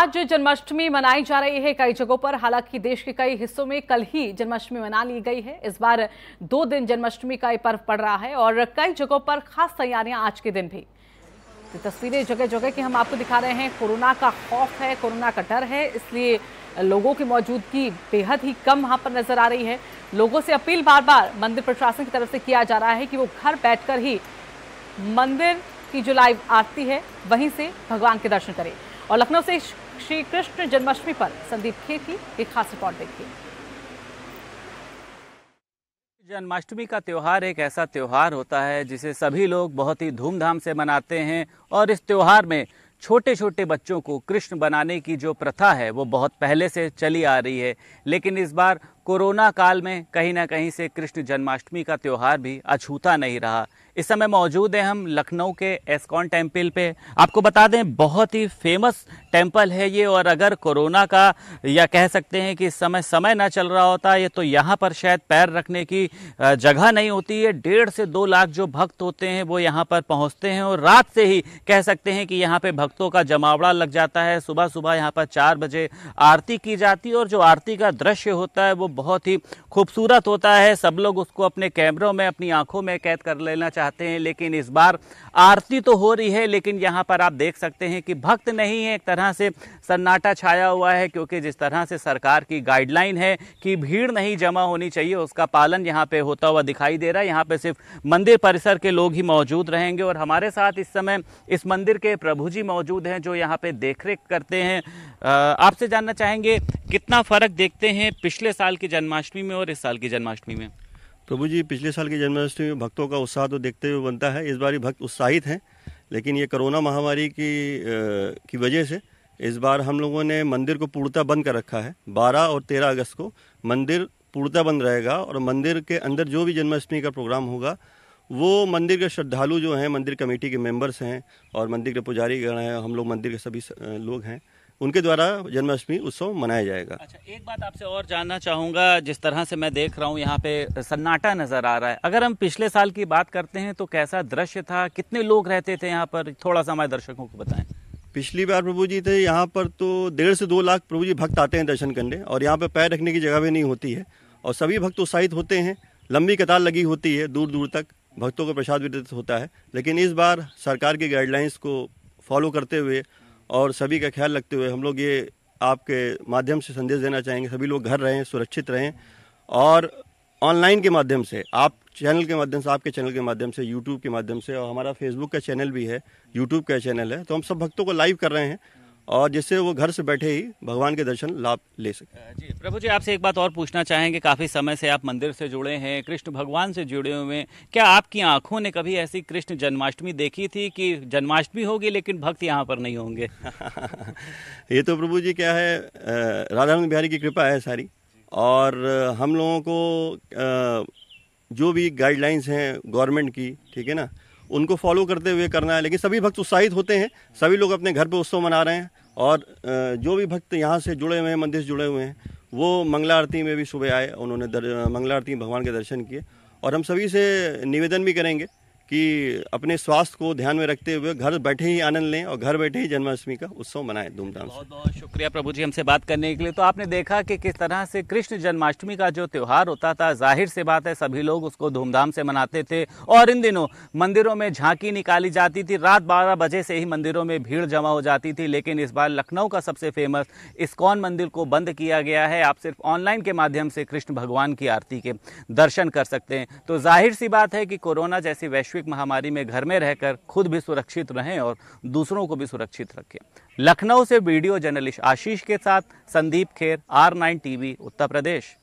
आज जन्माष्टमी मनाई जा रही है कई जगहों पर हालांकि देश के कई हिस्सों में कल ही जन्माष्टमी मना ली गई है इस बार दो दिन जन्माष्टमी का यह पर्व पड़ रहा है और कई जगहों पर खास तैयारियां आज के दिन भी तो तस्वीरें जगह जगह की हम आपको दिखा रहे हैं कोरोना का खौफ है कोरोना का डर है इसलिए लोगों की मौजूदगी बेहद ही कम वहाँ पर नजर आ रही है लोगों से अपील बार बार मंदिर प्रशासन की तरफ से किया जा रहा है कि वो घर बैठकर ही मंदिर की जो लाइव आरती है वहीं से भगवान के दर्शन करें और लखनऊ से श्री कृष्ण जन्माष्टमी पर संदीप खेर की एक खास रिपोर्ट देखिए जन्माष्टमी का त्यौहार एक ऐसा त्यौहार होता है जिसे सभी लोग बहुत ही धूमधाम से मनाते हैं और इस त्यौहार में छोटे छोटे बच्चों को कृष्ण बनाने की जो प्रथा है वो बहुत पहले से चली आ रही है लेकिन इस बार कोरोना काल में कहीं ना कहीं से कृष्ण जन्माष्टमी का त्यौहार भी अछूता नहीं रहा इस समय मौजूद हैं हम लखनऊ के एस्कॉन टेम्पल पे आपको बता दें बहुत ही फेमस टेम्पल है ये और अगर कोरोना का या कह सकते हैं कि इस समय समय ना चल रहा होता ये तो यहाँ पर शायद पैर रखने की जगह नहीं होती है डेढ़ से दो लाख जो भक्त होते हैं वो यहाँ पर पहुँचते हैं और रात से ही कह सकते हैं कि यहाँ पर भक्तों का जमावड़ा लग जाता है सुबह सुबह यहाँ पर चार बजे आरती की जाती है और जो आरती का दृश्य होता है वो बहुत ही खूबसूरत होता है सब लोग उसको अपने कैमरों में अपनी आंखों में कैद कर लेना चाहते हैं लेकिन इस बार आरती तो हो रही है लेकिन यहाँ पर आप देख सकते हैं कि भक्त नहीं है एक तरह से सन्नाटा छाया हुआ है क्योंकि जिस तरह से सरकार की गाइडलाइन है कि भीड़ नहीं जमा होनी चाहिए उसका पालन यहाँ पे होता हुआ दिखाई दे रहा है यहाँ पे सिर्फ मंदिर परिसर के लोग ही मौजूद रहेंगे और हमारे साथ इस समय इस मंदिर के प्रभु जी मौजूद हैं जो यहाँ पे देख करते हैं आपसे जानना चाहेंगे कितना फ़र्क देखते हैं पिछले साल की जन्माष्टमी में और इस साल की जन्माष्टमी में प्रभु जी पिछले साल की जन्माष्टमी में भक्तों का उत्साह तो देखते हुए बनता है इस बार भक्त उत्साहित हैं लेकिन ये कोरोना महामारी की आ, की वजह से इस बार हम लोगों ने मंदिर को पूर्णता बंद कर रखा है 12 और 13 अगस्त को मंदिर पूर्णता बंद रहेगा और मंदिर के अंदर जो भी जन्माष्टमी का प्रोग्राम होगा वो मंदिर के श्रद्धालु जो हैं मंदिर कमेटी के मेंबर्स हैं और मंदिर के पुजारीगण हैं हम लोग मंदिर के सभी लोग हैं उनके द्वारा जन्माष्टमी उत्सव मनाया जाएगा अच्छा एक बात आपसे और जानना चाहूँगा जिस तरह से मैं देख रहा हूँ यहाँ पे सन्नाटा नजर आ रहा है अगर हम पिछले साल की बात करते हैं तो कैसा दृश्य था कितने लोग रहते थे यहाँ पर थोड़ा सा हमारे दर्शकों को बताएं पिछली बार प्रभु जी थे यहाँ पर तो डेढ़ से दो लाख प्रभु जी भक्त आते हैं दर्शन करने और यहाँ पर पैर रखने की जगह भी नहीं होती है और सभी भक्त उत्साहित होते हैं लंबी कतार लगी होती है दूर दूर तक भक्तों को प्रसाद वितरित होता है लेकिन इस बार सरकार की गाइडलाइंस को फॉलो करते हुए और सभी का ख्याल रखते हुए हम लोग ये आपके माध्यम से संदेश देना चाहेंगे सभी लोग घर रहें सुरक्षित रहें और ऑनलाइन के माध्यम से आप चैनल के माध्यम से आपके चैनल के माध्यम से यूट्यूब के माध्यम से और हमारा फेसबुक का चैनल भी है यूट्यूब का चैनल है तो हम सब भक्तों को लाइव कर रहे हैं और जिससे वो घर से बैठे ही भगवान के दर्शन लाभ ले सके जी प्रभु जी आपसे एक बात और पूछना चाहेंगे काफ़ी समय से आप मंदिर से जुड़े हैं कृष्ण भगवान से जुड़े हुए हैं क्या आपकी आंखों ने कभी ऐसी कृष्ण जन्माष्टमी देखी थी कि जन्माष्टमी होगी लेकिन भक्त यहाँ पर नहीं होंगे ये तो प्रभु जी क्या है राधानंद बिहारी की कृपा है सारी और हम लोगों को जो भी गाइडलाइंस हैं गवर्नमेंट की ठीक है ना उनको फॉलो करते हुए करना है लेकिन सभी भक्त उत्साहित होते हैं सभी लोग अपने घर पर उत्सव मना रहे हैं और जो भी भक्त यहाँ से जुड़े हुए हैं मंदिर से जुड़े हुए हैं वो मंगला आरती में भी सुबह आए उन्होंने मंगला आरती में भगवान के दर्शन किए और हम सभी से निवेदन भी करेंगे कि अपने स्वास्थ्य को ध्यान में रखते हुए घर बैठे ही आनंद लें और घर बैठे ही जन्माष्टमी का उत्सव मनाएं धूमधाम से बहुत बहुत शुक्रिया प्रभु जी हमसे बात करने के लिए तो आपने देखा कि किस तरह से कृष्ण जन्माष्टमी का जो त्यौहार होता था जाहिर से बात है सभी लोग उसको धूमधाम से मनाते थे और इन दिनों मंदिरों में झांकी निकाली जाती थी रात बारह बजे से ही मंदिरों में भीड़ जमा हो जाती थी लेकिन इस बार लखनऊ का सबसे फेमस इस्कॉन मंदिर को बंद किया गया है आप सिर्फ ऑनलाइन के माध्यम से कृष्ण भगवान की आरती के दर्शन कर सकते हैं तो जाहिर सी बात है कि कोरोना जैसी वैश्विक वैश्विक महामारी में घर में रहकर खुद भी सुरक्षित रहें और दूसरों को भी सुरक्षित रखें लखनऊ से वीडियो जर्नलिस्ट आशीष के साथ Sandeep Kher R nine TV Uttar प्रदेश